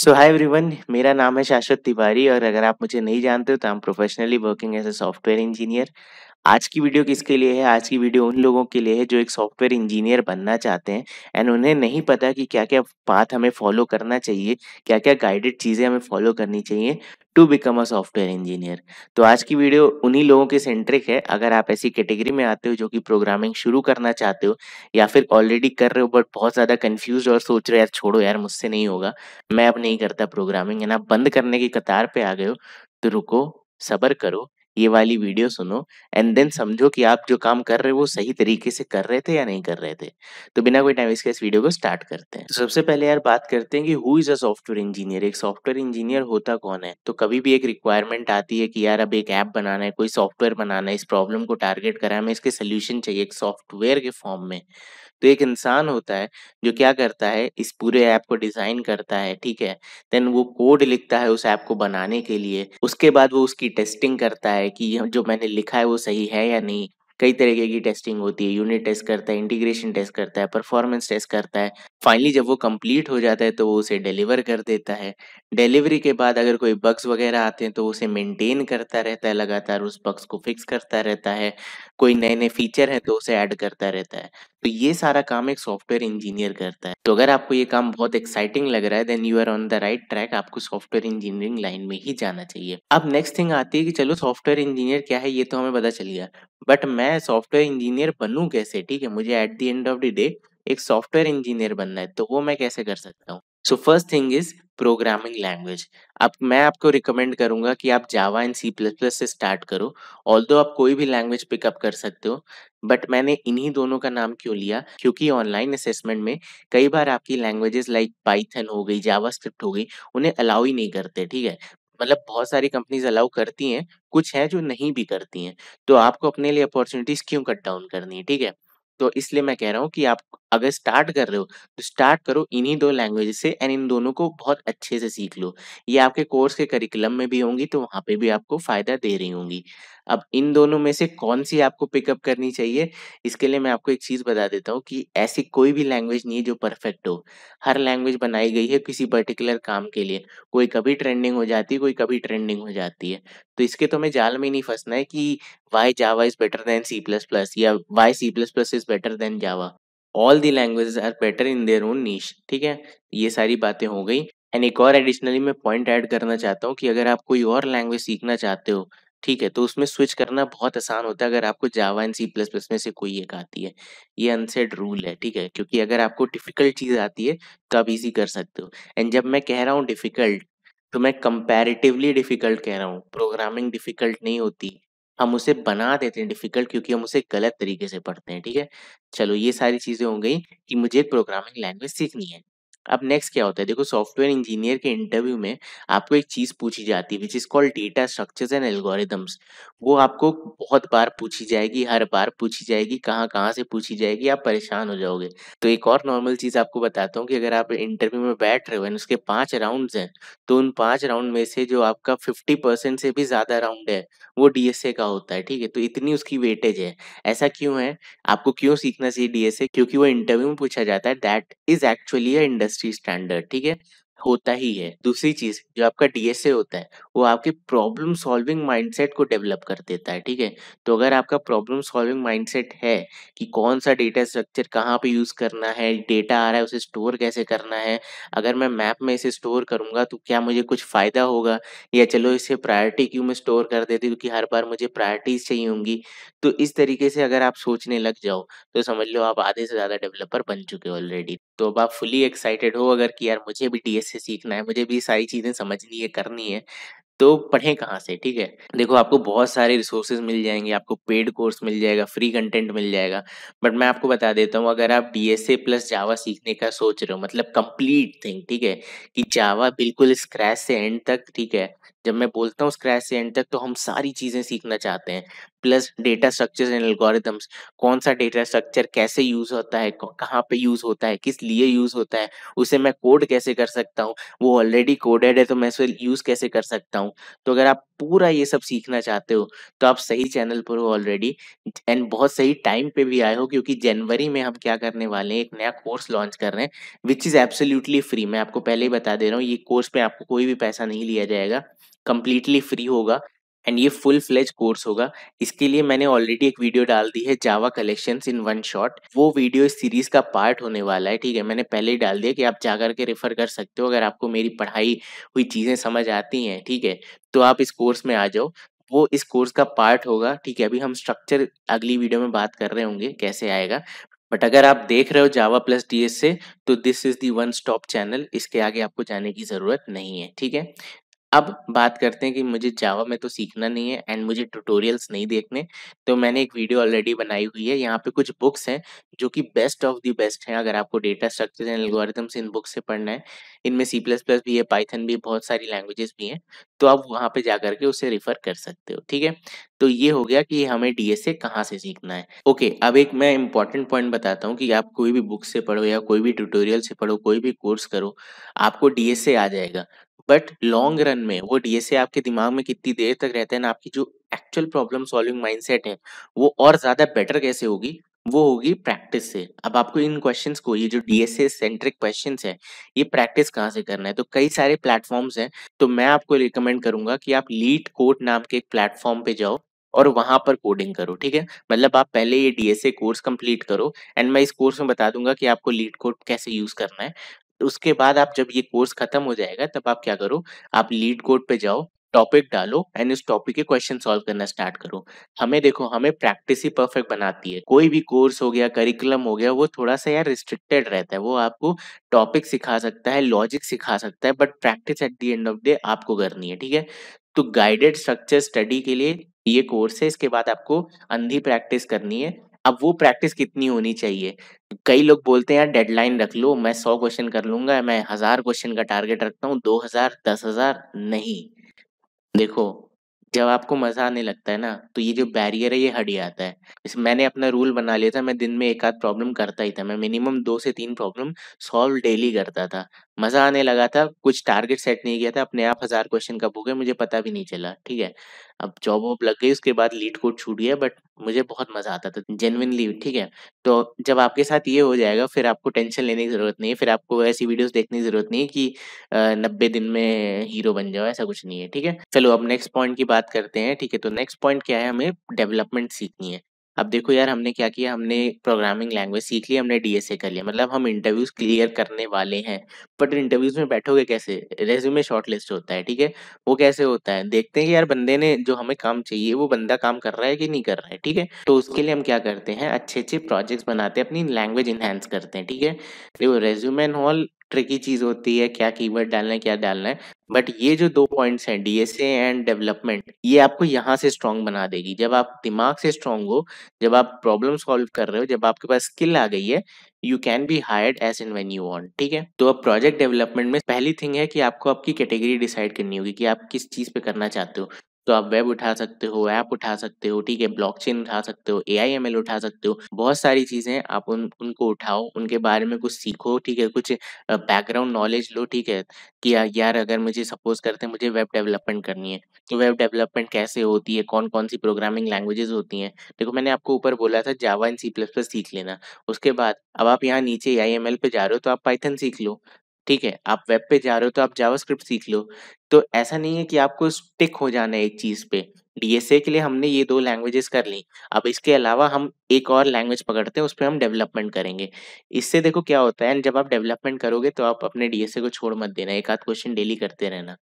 सो hi everyone मेरा नाम है शाश्वत तिवारी और अगर आप मुझे नहीं जानते हो तो I am professionally working as a software engineer आज की वीडियो किसके लिए है आज की वीडियो उन लोगों के लिए है जो एक सॉफ्टवेयर इंजीनियर बनना चाहते हैं एंड उन्हें नहीं पता कि क्या क्या पाथ हमें फॉलो करना चाहिए क्या क्या गाइडेड चीज़ें हमें फॉलो करनी चाहिए to become a software engineer तो आज की वीडियो उन्हीं लोगों के सेंट्रिक है अगर आप ऐसी कैटेगरी में आते हो जो कि प्रोग्रामिंग शुरू करना चाहते हो या फिर ऑलरेडी कर रहे हो बट बहुत ज़्यादा कंफ्यूज और सोच रहे हो यार छोड़ो यार मुझसे नहीं होगा मैं अब नहीं करता प्रोग्रामिंग है आप बंद करने की कतार पर आ गए हो तो रुको सबर करो ये वाली वीडियो सुनो एंड देन समझो कि आप जो काम कर रहे हो वो सही तरीके से कर रहे थे या नहीं कर रहे थे तो बिना कोई टाइम इसके इस वीडियो को स्टार्ट करते हैं सबसे पहले यार बात करते हैं कि who is a software engineer एक सॉफ्टवेयर इंजीनियर होता कौन है तो कभी भी एक रिक्वायरमेंट आती है कि यार अब एक ऐप बनाना है कोई सॉफ्टवेयर बनाना है इस प्रॉब्लम को टारगेट करा है हमें इसके सोल्यूशन चाहिए एक सॉफ्टवेयर के फॉर्म में तो एक इंसान होता है जो क्या करता है इस पूरे ऐप को डिजाइन करता है ठीक है देन वो कोड लिखता है उस ऐप को बनाने के लिए उसके बाद वो उसकी टेस्टिंग करता है कि जो मैंने लिखा है वो सही है या नहीं कई तरीके की टेस्टिंग होती है यूनिट टेस्ट करता है इंटीग्रेशन टेस्ट करता है परफॉर्मेंस टेस्ट करता है फाइनली जब वो कंप्लीट हो जाता है तो वो उसे डिलीवर कर देता है डिलीवरी के बाद अगर कोई बग्स वगैरह आते हैं तो उसे मेंटेन करता रहता है लगातार उस बग्स को फिक्स करता रहता है कोई नए नए फीचर है तो उसे ऐड करता रहता है तो ये सारा काम एक सॉफ्टवेयर इंजीनियर करता है तो अगर आपको ये काम बहुत एक्साइटिंग लग रहा है then you are on the right track आपको सॉफ्टवेयर इंजीनियरिंग लाइन में ही जाना चाहिए अब नेक्स्ट थिंग आती है कि चलो सॉफ्टवेयर इंजीनियर क्या है ये तो हमें पता चल गया बट मैं सॉफ्टवेयर इंजीनियर बनूं कैसे ठीक है मुझे at the end of the day एक सॉफ्टवेयर इंजीनियर बनना है तो वो मैं कैसे कर सकता हूँ so first thing is programming language अब मैं आपको रिकमेंड करूंगा कि आप Java and C plus plus से स्टार्ट करो ऑल दो आप कोई भी लैंग्वेज पिकअप कर सकते हो बट मैंने इन्हीं दोनों का नाम क्यों लिया क्योंकि ऑनलाइन असेसमेंट में कई बार आपकी लैंग्वेजेस लाइक पाइथन हो गई जावा स्क्रिप्ट हो गई उन्हें अलाउ ही नहीं करते ठीक है मतलब बहुत सारी कंपनीज अलाउ करती हैं कुछ है जो नहीं भी करती हैं तो आपको अपने लिए अपॉर्चुनिटीज क्यों कट डाउन करनी है ठीक है तो इसलिए मैं कह रहा हूँ कि आप अगर स्टार्ट कर रहे हो तो स्टार्ट करो इन्हीं दो लैंग्वेज से एंड इन दोनों को बहुत अच्छे से सीख लो ये आपके कोर्स के करिकुलम में भी होंगी तो वहाँ पे भी आपको फ़ायदा दे रही होंगी अब इन दोनों में से कौन सी आपको पिकअप करनी चाहिए इसके लिए मैं आपको एक चीज़ बता देता हूँ कि ऐसी कोई भी लैंग्वेज नहीं है जो परफेक्ट हो हर लैंग्वेज बनाई गई है किसी पर्टिकुलर काम के लिए कोई कभी ट्रेंडिंग हो जाती है कोई कभी ट्रेंडिंग हो जाती है तो इसके तो हमें जाल में ही नहीं फंसना है कि why Java is better than C plus plus या why C plus plus is better than Java all the languages are better in their own niche ठीक है ये सारी बातें हो गई एंड एक और एडिशनली मैं पॉइंट ऐड करना चाहता हूँ कि अगर आप कोई और लैंग्वेज सीखना चाहते हो ठीक है तो उसमें स्विच करना बहुत आसान होता है अगर आपको Java and C plus plus में से कोई एक आती है ये अनसेड रूल है ठीक है क्योंकि अगर आपको डिफिकल्ट चीज़ आती है तो आप इजी कर सकते हो एंड जब मैं कह रहा हूँ डिफिकल्ट तो मैं कंपैरेटिवली डिफिकल्ट कह रहा हूँ प्रोग्रामिंग डिफिकल्ट नहीं होती हम उसे बना देते हैं डिफिकल्ट क्योंकि हम उसे गलत तरीके से पढ़ते हैं ठीक है चलो ये सारी चीज़ें हो गई कि मुझे एक प्रोग्रामिंग लैंग्वेज सीखनी है अब नेक्स्ट क्या होता है देखो सॉफ्टवेयर इंजीनियर के इंटरव्यू में आपको एक चीज़ पूछी जाती है which is called data structures and algorithms वो आपको बहुत बार पूछी जाएगी हर बार पूछी जाएगी कहाँ कहाँ से पूछी जाएगी आप परेशान हो जाओगे तो एक और नॉर्मल चीज़ आपको बताता हूँ कि अगर आप इंटरव्यू में बैठ रहे हो एंड उसके पांच राउंड हैं तो उन पांच राउंड में से जो आपका फिफ्टी से भी ज़्यादा राउंड है वो डीएसए का होता है ठीक है तो इतनी उसकी वेटेज है ऐसा क्यों है आपको क्यों सीखना चाहिए डीएसए क्योंकि वो इंटरव्यू में पूछा जाता है that is actually industry industry standard ठीक है होता ही है दूसरी चीज जो आपका डीएसए होता है वो आपके प्रॉब्लम सॉल्विंग माइंडसेट को डेवलप कर देता है ठीक है तो अगर आपका प्रॉब्लम सॉल्विंग माइंडसेट है कि कौन सा डेटा स्ट्रक्चर कहाँ पे यूज करना है डेटा आ रहा है उसे स्टोर कैसे करना है अगर मैं मैप में इसे स्टोर करूंगा तो क्या मुझे कुछ फायदा होगा या चलो इसे प्रायोरिटी क्यों मैं स्टोर कर देती क्योंकि हर बार मुझे प्रायोरिटीज चाहिए होंगी तो इस तरीके से अगर आप सोचने लग जाओ तो समझ लो आप आधे से ज्यादा डेवलपर बन चुके ऑलरेडी तो अब आप फुली एक्साइटेड हो अगर कि यार मुझे भी डीएसए से सीखना है मुझे भी सारी चीज़ें समझनी है करनी है तो पढ़ें कहाँ से ठीक है देखो आपको बहुत सारे रिसोर्सेज मिल जाएंगे आपको पेड कोर्स मिल जाएगा फ्री कंटेंट मिल जाएगा बट मैं आपको बता देता हूँ अगर आप D S A plus Java सीखने का सोच रहे हो मतलब कंप्लीट थिंग ठीक है कि जावा बिल्कुल स्क्रैच से एंड तक ठीक है जब मैं बोलता हूँ स्क्रैच से एंड तक तो हम सारी चीज़ें सीखना चाहते हैं plus data structure and algorithms कौन सा डेटा स्ट्रक्चर कैसे यूज़ होता है कहाँ पे यूज़ होता है किस लिए यूज़ होता है उसे मैं कोड कैसे कर सकता हूँ वो ऑलरेडी कोडेड है तो मैं उसे यूज़ कैसे कर सकता हूँ तो अगर आप पूरा ये सब सीखना चाहते हो तो आप सही चैनल पर हो ऑलरेडी एंड बहुत सही टाइम पे भी आए हो क्योंकि जनवरी में हम क्या करने वाले हैं एक नया कोर्स लॉन्च कर रहे हैं विच इज़ एब्सोल्यूटली फ्री मैं आपको पहले ही बता दे रहा हूँ ये कोर्स पे आपको कोई भी पैसा नहीं लिया जाएगा कम्प्लीटली फ्री होगा एंड ये फुल फ्लेज कोर्स होगा इसके लिए मैंने ऑलरेडी एक वीडियो डाल दी है Java collection in one shot वो वीडियो इस सीरीज का पार्ट होने वाला है ठीक है मैंने पहले ही डाल दिया कि आप जा करके रेफर कर सकते हो अगर आपको मेरी पढ़ाई हुई चीज़ें समझ आती हैं ठीक है तो आप इस कोर्स में आ जाओ वो इस कोर्स का पार्ट होगा ठीक है अभी हम स्ट्रक्चर अगली वीडियो में बात कर रहे होंगे कैसे आएगा बट अगर आप देख रहे हो जावा प्लस डी से तो this is the one stop channel इसके आगे आपको जाने की ज़रूरत नहीं है ठीक है अब बात करते हैं कि मुझे जावा में तो सीखना नहीं है एंड मुझे ट्यूटोरियल्स नहीं देखने तो मैंने एक वीडियो ऑलरेडी बनाई हुई है यहाँ पे कुछ बुक्स हैं जो कि बेस्ट ऑफ दी बेस्ट हैं अगर आपको डेटा स्ट्रक्चर एंड एल्गोरिथम्स इन बुक्स से पढ़ना है इनमें सी प्लस प्लस भी है पाइथन भी बहुत सारी लैंग्वेजेस भी हैं तो आप वहाँ पे जा करके उसे रिफर कर सकते हो ठीक है तो ये हो गया कि हमें डीएसए कहाँ से सीखना है ओके अब एक मैं इंपॉर्टेंट पॉइंट बताता हूँ कि आप कोई भी बुक से पढ़ो या कोई भी ट्यूटोरियल से पढ़ो कोई भी कोर्स करो आपको डीएसए आ जाएगा बट लॉन्ग रन में वो डीएसए आपके दिमाग में कितनी देर तक रहता है ना आपकी जो एक्चुअल प्रॉब्लम सॉल्विंग माइंडसेट है वो और ज़्यादा बेटर कैसे होगी वो होगी प्रैक्टिस से अब आपको इन क्वेश्चंस को ये जो डीएसए सेंट्रिक क्वेश्चंस है ये प्रैक्टिस कहाँ से करना है तो कई सारे प्लेटफॉर्म्स हैं तो मैं आपको रिकमेंड करूंगा कि आप लीड कोड नाम के एक प्लेटफॉर्म पे जाओ और वहां पर कोडिंग करो ठीक है मतलब आप पहले ये डीएसए कोर्स कंप्लीट करो एंड मैं इस कोर्स में बता दूंगा कि आपको लीड कोड कैसे यूज करना है उसके बाद आप जब ये कोर्स खत्म हो जाएगा तब आप क्या करो आप लीड कोड पे जाओ टॉपिक डालो एंड उस टॉपिक के क्वेश्चन सॉल्व करना स्टार्ट करो हमें देखो हमें प्रैक्टिस ही परफेक्ट बनाती है कोई भी कोर्स हो गया करिकुलम हो गया वो थोड़ा सा यार रिस्ट्रिक्टेड रहता है वो आपको टॉपिक सिखा सकता है लॉजिक सिखा सकता है but practice at the end of day आपको करनी है ठीक है तो गाइडेड स्ट्रक्चर स्टडी के लिए ये कोर्स है इसके बाद आपको अंधी प्रैक्टिस करनी है अब वो प्रैक्टिस कितनी होनी चाहिए कई लोग बोलते हैं यार डेडलाइन रख लो मैं सौ क्वेश्चन कर लूंगा मैं हजार क्वेश्चन का टारगेट रखता हूँ दो हजार दस हजार नहीं देखो जब आपको मजा आने लगता है ना तो ये जो बैरियर है ये हट जाता है इस मैंने अपना रूल बना लिया था मैं दिन में एक आध प्रॉब्लम करता ही था मैं मिनिमम दो से तीन प्रॉब्लम सॉल्व डेली करता था मजा आने लगा था कुछ टारगेट सेट नहीं किया था अपने आप हजार क्वेश्चन कब हो गए मुझे पता भी नहीं चला ठीक है अब जॉब वॉब लग गई उसके बाद लीड कोड छूट गया बट मुझे बहुत मजा आता था जेनविनली ठीक है तो जब आपके साथ ये हो जाएगा फिर आपको टेंशन लेने की जरूरत नहीं है फिर आपको ऐसी वीडियोस देखने की जरूरत नहीं है कि नब्बे दिन में हीरो बन जाओ ऐसा कुछ नहीं है ठीक है चलो अब नेक्स्ट पॉइंट की बात करते हैं ठीक है तो नेक्स्ट पॉइंट क्या है हमें डेवलपमेंट सीखनी है अब देखो यार हमने क्या किया हमने प्रोग्रामिंग लैंग्वेज सीख ली हमने डीएसए कर लिया मतलब हम इंटरव्यूज क्लियर करने वाले हैं बट इंटरव्यूज में बैठोगे कैसे रेज्यूमे शॉर्टलिस्ट होता है ठीक है वो कैसे होता है देखते हैं कि यार बंदे ने जो हमें काम चाहिए वो बंदा काम कर रहा है कि नहीं कर रहा है ठीक है तो उसके लिए हम क्या करते हैं अच्छे अच्छे प्रोजेक्ट्स बनाते हैं अपनी लैंग्वेज इन्हेंस करते हैं ठीक है देखो रेज्यूमे एंड ऑल ट्रिकी चीज़ होती है क्या कीवर्ड डालना है क्या डालना है बट ये जो दो पॉइंट्स हैं डीएसए एंड डेवलपमेंट ये आपको यहाँ से स्ट्रांग बना देगी जब आप दिमाग से स्ट्रांग हो जब आप प्रॉब्लम सॉल्व कर रहे हो जब आपके पास स्किल आ गई है you can be hired as and when you want ठीक है तो अब प्रोजेक्ट डेवलपमेंट में पहली थिंग है कि आपको आपकी कैटेगरी डिसाइड करनी होगी कि आप किस चीज़ पे करना चाहते हो तो आप वेब उठा सकते हो ऐप उठा सकते हो ठीक है ब्लॉकचेन उठा सकते हो ए आई एम एल उठा सकते हो बहुत सारी चीज़ें आप उन उनको उठाओ उनके बारे में कुछ सीखो ठीक है कुछ बैकग्राउंड नॉलेज लो ठीक है कि या- यार अगर मुझे सपोज करते हैं मुझे वेब डेवलपमेंट करनी है तो वेब डेवलपमेंट कैसे होती है कौन कौन सी प्रोग्रामिंग लैंग्वेजेस होती हैं देखो मैंने आपको ऊपर बोला था Java and C plus plus सीख लेना उसके बाद अब आप यहाँ नीचे ए आई एम एल पे जा रहे हो तो आप पाइथन सीख लो ठीक है, आप वेब पे जा रहे हो तो आप जावास्क्रिप्ट सीख लो। तो ऐसा नहीं है कि आपको स्टिक हो जाना है एक चीज़ पे। डीएसए के लिए हमने ये दो लैंग्वेजेस कर ली अब इसके अलावा हम एक और लैंग्वेज पकड़ते हैं, उस पर हम डेवलपमेंट करेंगे। इससे देखो क्या होता है एंड जब आप डेवलपमेंट करोगे तो आप अपने डीएसए को छोड़ मत देना, एक आध क्वेश्चन डेली करते रहना।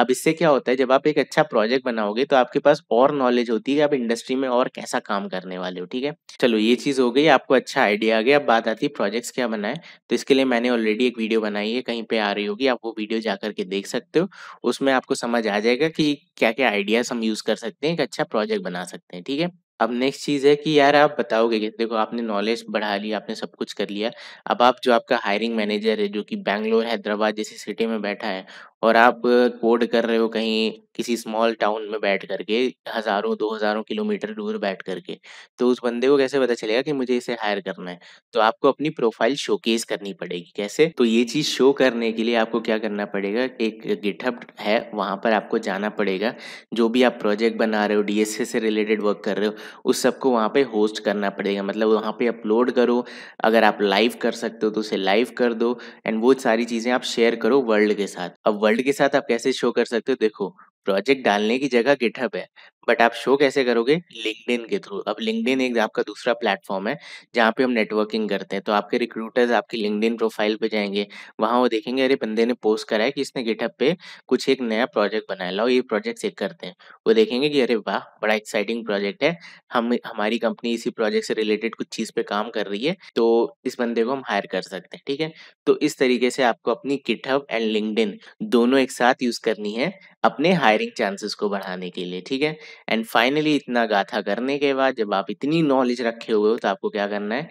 अब इससे क्या होता है जब आप एक अच्छा प्रोजेक्ट बनाओगे तो आपके पास और नॉलेज होती है आप इंडस्ट्री में और कैसा काम करने वाले हो ठीक है चलो ये चीज़ हो गई आपको अच्छा आइडिया आ गया अब बात आती है प्रोजेक्ट्स क्या बनाए तो इसके लिए मैंने ऑलरेडी एक वीडियो बनाई है कहीं पे आ रही होगी आप वो वीडियो जा करके देख सकते हो उसमें आपको समझ आ जाएगा कि क्या क्या आइडियाज हम यूज़ कर सकते हैं एक अच्छा प्रोजेक्ट बना सकते हैं ठीक है अब नेक्स्ट चीज़ है कि यार आप बताओगे कि देखो आपने नॉलेज बढ़ा ली आपने सब कुछ कर लिया अब आप जो आपका हायरिंग मैनेजर है जो कि बैंगलोर हैदराबाद जैसी सिटी में बैठा है और आप कोड कर रहे हो कहीं किसी स्मॉल टाउन में बैठ करके हज़ारों, दो हजारों किलोमीटर दूर बैठ करके, तो उस बंदे को कैसे पता चलेगा कि मुझे इसे हायर करना है? तो आपको अपनी प्रोफ़ाइल शोकेस करनी पड़ेगी, कैसे? तो ये चीज़ शो करने के लिए आपको क्या करना पड़ेगा, एक गिटहब है, वहां पर आपको जाना पड़ेगा, जो भी आप प्रोजेक्ट बना रहे हो, डीएसए से रिलेटेड वर्क कर रहे हो, उस सबको वहाँ पे होस्ट करना पड़ेगा, मतलब वहाँ पे अपलोड करो, अगर आप लाइव कर सकते हो तो उसे लाइव कर दो एंड वो सारी चीज़ें आप शेयर करो वर्ल्ड के साथ। अब वर्ल्ड वर्ल्ड के साथ आप कैसे शो कर सकते हो देखो प्रोजेक्ट डालने की जगह गिटहब है बट आप शो कैसे करोगे लिंक्डइन के थ्रू अब लिंकडिन एक आपका दूसरा प्लेटफॉर्म है जहाँ पे हम नेटवर्किंग करते हैं तो आपके रिक्रूटर्स आपकी इन प्रोफाइल पे जाएंगे वहाँ वो देखेंगे अरे बंदे ने पोस्ट करा है कि इसने गिटहब पे कुछ एक नया प्रोजेक्ट बनाया लाओ ये प्रोजेक्ट चेक करते हैं वो देखेंगे कि अरे वाह बड़ा एक्साइटिंग प्रोजेक्ट है हम हमारी कंपनी इसी प्रोजेक्ट से रिलेटेड कुछ चीज़ पे काम कर रही है तो इस बंदे को हम हायर कर सकते हैं ठीक है तो इस तरीके से आपको अपनी किटअप एंड लिंक्डइन दोनों एक साथ यूज़ करनी है अपने हायरिंग चांसेस को बढ़ाने के लिए ठीक है एंड फाइनली इतना गाथा करने के बाद जब आप इतनी नॉलेज रखे हुए हो तो आपको क्या करना है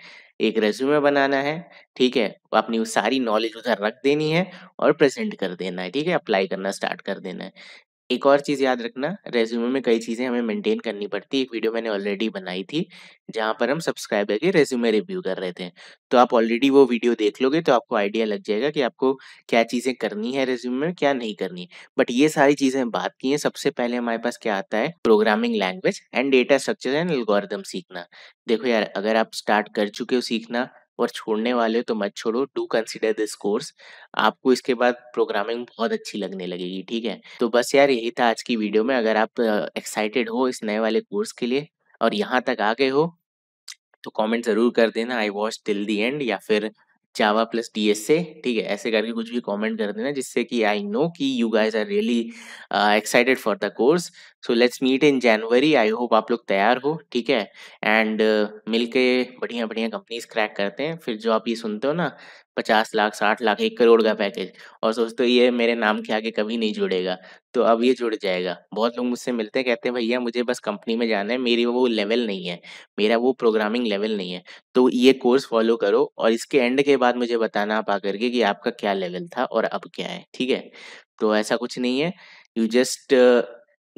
एक रेज्यूमे बनाना है ठीक है अपनी वो सारी नॉलेज उधर रख देनी है और प्रेजेंट कर देना है ठीक है अप्लाई करना स्टार्ट कर देना है एक और चीज़ याद रखना रेज्यूमे में कई चीज़ें हमें मेंटेन करनी पड़ती है एक वीडियो मैंने ऑलरेडी बनाई थी जहाँ पर हम सब्सक्राइबर के रेज्यूमे रिव्यू कर रहे थे तो आप ऑलरेडी वो वीडियो देख लोगे तो आपको आइडिया लग जाएगा कि आपको क्या चीज़ें करनी है रेज्यूमे में क्या नहीं करनी बट ये सारी चीज़ें बात की हैं सबसे पहले हमारे पास क्या आता है programming language and data structure and algorithm सीखना देखो यार अगर आप स्टार्ट कर चुके हो सीखना और छोड़ने वाले हो तो मत छोड़ो डू कंसिडर दिस कोर्स आपको इसके बाद प्रोग्रामिंग बहुत अच्छी लगने लगेगी ठीक है तो बस यार यही था आज की वीडियो में अगर आप एक्साइटेड हो इस नए वाले कोर्स के लिए और यहाँ तक आ गए हो तो कमेंट ज़रूर कर देना I watch till the end या फिर जावा प्लस डी एस से ठीक है ऐसे करके कुछ भी कमेंट कर देना जिससे कि आई नो कि you guys are really excited for the course so let's meet in January I hope आप लोग तैयार हो ठीक है एंड uh, मिल के बढ़िया बढ़िया कंपनीज क्रैक करते हैं फिर जो आप ये सुनते हो ना पचास लाख साठ लाख एक करोड़ का पैकेज और सोचते हो ये मेरे नाम के आगे कभी नहीं जुड़ेगा तो अब ये जुड़ जाएगा बहुत लोग मुझसे मिलते हैं कहते हैं भैया मुझे बस कंपनी में जाना है मेरी वो लेवल नहीं है मेरा वो प्रोग्रामिंग लेवल नहीं है तो ये कोर्स फॉलो करो और इसके एंड के बाद मुझे बताना आप आकर के कि आपका क्या लेवल था और अब क्या है ठीक है तो ऐसा कुछ नहीं है you just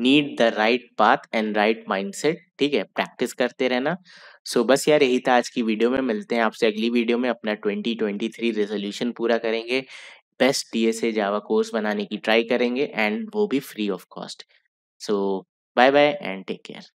need the right path and right mindset ठीक है प्रैक्टिस करते रहना सो so, बस यार यही था आज की वीडियो में मिलते हैं आपसे अगली वीडियो में अपना 2023 रेजोल्यूशन पूरा करेंगे बेस्ट डीएसए जावा कोर्स बनाने की ट्राई करेंगे एंड वो भी free of cost so bye bye and take care